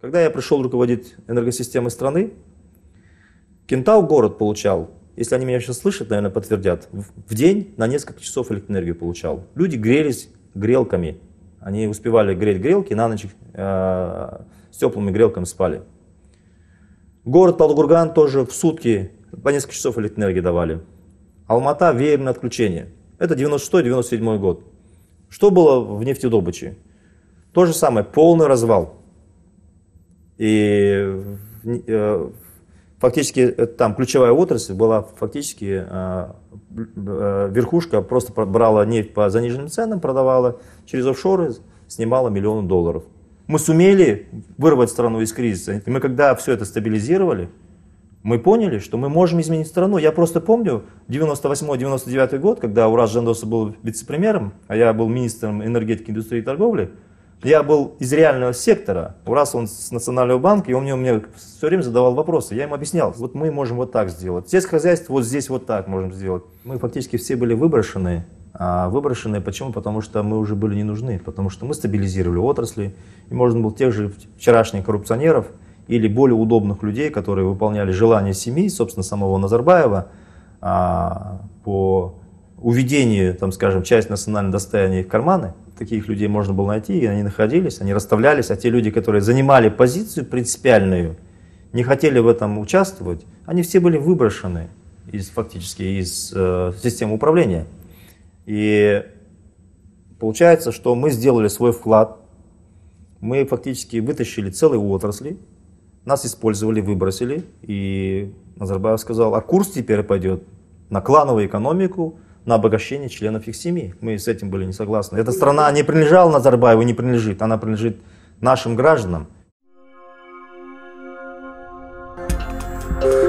Когда я пришел руководить энергосистемой страны, Кентау город получал, если они меня сейчас слышат, наверное, подтвердят, в день на несколько часов электроэнергию получал. Люди грелись грелками, они успевали греть грелки, на ночь э, с теплыми грелками спали. Город Талдыкурган тоже в сутки по несколько часов электроэнергии давали. Алмата веерное отключение. Это 96-97 год. Что было в нефтедобыче? То же самое, полный развал. И э, фактически э, там ключевая отрасль была фактически э, э, верхушка просто брала нефть по заниженным ценам, продавала через офшоры, снимала миллионы долларов. Мы сумели вырвать страну из кризиса. И мы когда все это стабилизировали, мы поняли, что мы можем изменить страну. Я просто помню 98-99 год, когда Ураз Жандосов был вице-премьером, а я был министром энергетики, индустрии и торговли – я был из реального сектора, раз он с Национального банка, и он мне, мне все время задавал вопросы. Я им объяснял, вот мы можем вот так сделать. Здесь хозяйство, вот здесь вот так можем сделать. Мы фактически все были выброшены. А выброшены почему? Потому что мы уже были не нужны, потому что мы стабилизировали отрасли, и можно было тех же вчерашних коррупционеров или более удобных людей, которые выполняли желания семьи, собственно, самого Назарбаева, а, по уведению, там, скажем, часть национального достояния в карманы – таких людей можно было найти, и они находились, они расставлялись, а те люди, которые занимали позицию принципиальную, не хотели в этом участвовать, они все были выброшены из, фактически из э, системы управления. И получается, что мы сделали свой вклад, мы фактически вытащили целые отрасли, нас использовали, выбросили, и Назарбаев сказал, а курс теперь пойдет на клановую экономику, на обогащение членов их семьи. Мы с этим были не согласны. Эта ну, страна не принадлежала Назарбаеву, не принадлежит. Она принадлежит нашим гражданам. thank you